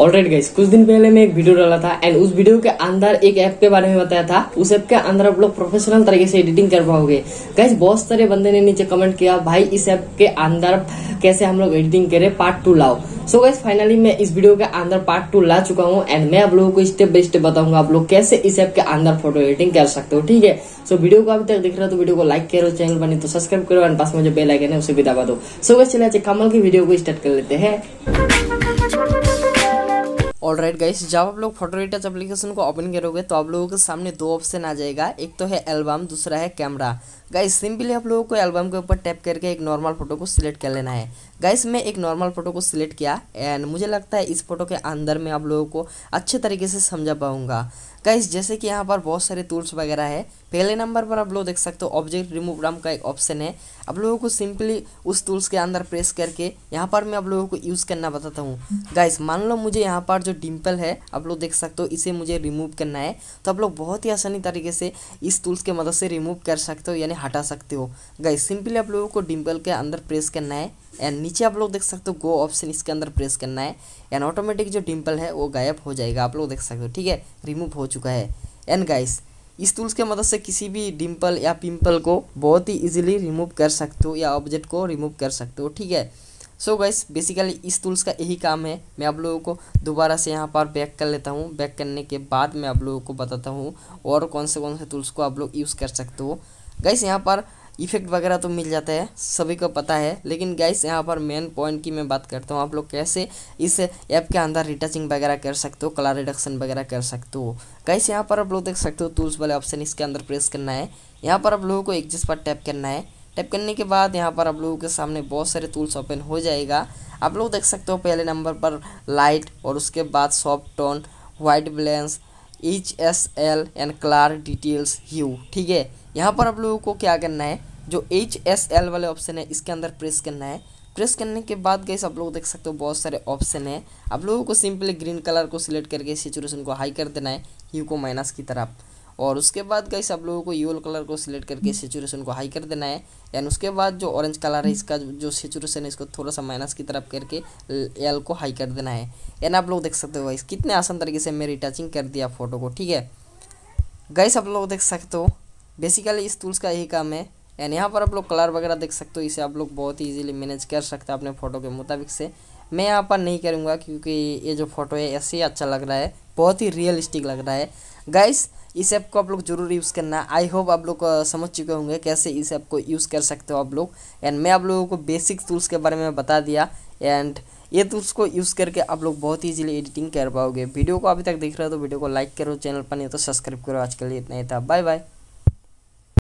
already guys कुछ दिन पहले मैं एक वीडियो डाला था एंड उस वीडियो के अंदर एक ऐप के बारे में बताया था उस ऐप के अंदर आप लोग प्रोफेशनल तरीके से एडिटिंग कर पाओगे गाइस बहुत सारे बंदे ने नीचे कमेंट किया भाई इस ऐप के अंदर कैसे हम लोग एडिटिंग करें पार्ट टू लाओ सो गाइस फाइनली मैं इस वीडियो के अंदर पार्ट टू ला चुका हूँ एंड मैं आप लोगों को स्टेप बाय स्टेप बताऊंगा आप लोग कैसे इस ऐप के अंदर फोटो एडिटिंग कर सकते हो ठीक है सो वीडियो को अभी तक देख रहे हो तो वीडियो को लाइक करो चैनल बने तो सब्सक्राइब करो एंड पास में जो बेल आइकन है उसे भी दबा दो सो गाइस चलिए कमल की वीडियो को स्टार्ट कर लेते हैं ऑल राइट गाइस जब आप लोग फोटो एडिटर एप्लीकेशन को ओपन करोगे तो आप लोगों के सामने दो ऑप्शन आ जाएगा एक तो है एल्बम दूसरा है कैमरा गाइस सिंपली आप लोगों को एल्बम के ऊपर टैप करके एक नॉर्मल फोटो को सिलेक्ट कर लेना है गाइस मैं एक नॉर्मल फोटो को सिलेक्ट किया एंड मुझे लगता है इस फोटो के अंदर मैं आप लोगों को अच्छे तरीके से समझा पाऊँगा गाइस जैसे कि यहाँ पर बहुत सारे टूल्स वगैरह है पहले नंबर पर आप लोग देख सकते हो ऑब्जेक्ट रिमूव नाम का एक ऑप्शन है आप लोगों को सिंपली उस टूल्स के अंदर प्रेस करके यहाँ पर मैं आप लोगों को यूज़ करना बताता हूँ गाइस मान लो मुझे यहाँ पर जो डिम्पल है आप लोग देख सकते हो इसे मुझे रिमूव करना है तो आप लोग बहुत ही आसानी तरीके से इस टूल्स के मदद से रिमूव कर सकते हो यानी हटा सकते हो गाइस सिंपली आप लोगों को डिम्पल के अंदर प्रेस करना है एंड नीचे आप लोग देख सकते हो गो ऑप्शन इसके अंदर प्रेस करना है एंड ऑटोमेटिक जो डिम्पल है वो गायब हो जाएगा आप लोग देख सकते हो ठीक है रिमूव हो चुका है एंड गाइस इस टूल्स के मदद से किसी भी डिम्पल या पिंपल को बहुत ही इजीली रिमूव कर सकते हो या ऑब्जेक्ट को रिमूव कर सकते हो ठीक है सो so गाइस बेसिकली इस टूल्स का यही काम है मैं आप लोगों को दोबारा से यहाँ पर बैक कर लेता हूँ बैक करने के बाद मैं आप लोगों को बताता हूँ और कौन से कौन से टूल्स को आप लोग यूज़ कर सकते हो गाइस यहाँ पर इफेक्ट वगैरह तो मिल जाता है सभी को पता है लेकिन गाइस यहाँ पर मेन पॉइंट की मैं बात करता हूँ आप लोग कैसे इस ऐप के अंदर रिटचिंग वगैरह कर सकते हो कलर रिडक्शन वगैरह कर सकते हो गाइस यहाँ पर आप लोग देख सकते हो टूल्स वाले ऑप्शन इसके अंदर प्रेस करना है यहाँ पर आप लोगों को एक जिस पर टैप करना है टैप करने के बाद यहाँ पर आप लोगों के सामने बहुत सारे टूल्स ओपन हो जाएगा आप लोग देख सकते हो पहले नंबर पर लाइट और उसके बाद soft tone white balance H S L and clarity details you ठीक है यहाँ पर आप लोगों को क्या करना है जो एच एस एल वाले ऑप्शन है इसके अंदर प्रेस करना है प्रेस करने के बाद गई आप लोग देख सकते हो बहुत सारे ऑप्शन है आप लोगों को सिंपली ग्रीन कलर को सिलेक्ट करके सिचुएशन को हाई कर देना है यू को माइनस की तरफ और उसके बाद गई आप लोगों को यूल कलर को सिलेक्ट करके सिचुएशन को हाई कर देना है एंड उसके बाद जो ऑरेंज कलर है इसका जो सिचुएशन है इसको थोड़ा सा माइनस की तरफ करके एल को हाई कर देना है एंड आप लोग देख सकते हो गाइस कितने आसान तरीके से मैं रिटचिंग कर दिया फोटो को ठीक है गाइस आप लोग देख सकते हो बेसिकली इस टूल्स का यही काम है एंड यहाँ पर आप लोग कलर वगैरह देख सकते हो इसे आप लोग बहुत ही ईजिली मैनेज कर सकते हो अपने फ़ोटो के मुताबिक से मैं यहाँ पर नहीं करूँगा क्योंकि ये जो फोटो है ऐसे ही अच्छा लग रहा है बहुत ही रियलिस्टिक लग रहा है गाइस इस ऐप को आप लोग जरूर यूज़ करना आई होप आप लोग समझ चुके होंगे कैसे इस ऐप को यूज़ कर सकते हो आप लोग एंड मैं आप लोगों को बेसिक टूल्स के बारे में बता दिया एंड ये टूल्स को यूज़ करके आप लोग बहुत ईजिली एडिटिंग कर पाओगे वीडियो को अभी तक देख रहे हो तो वीडियो को लाइक करो चैनल पर नहीं तो सब्सक्राइब करो आज के लिए इतना ही था बाय बाय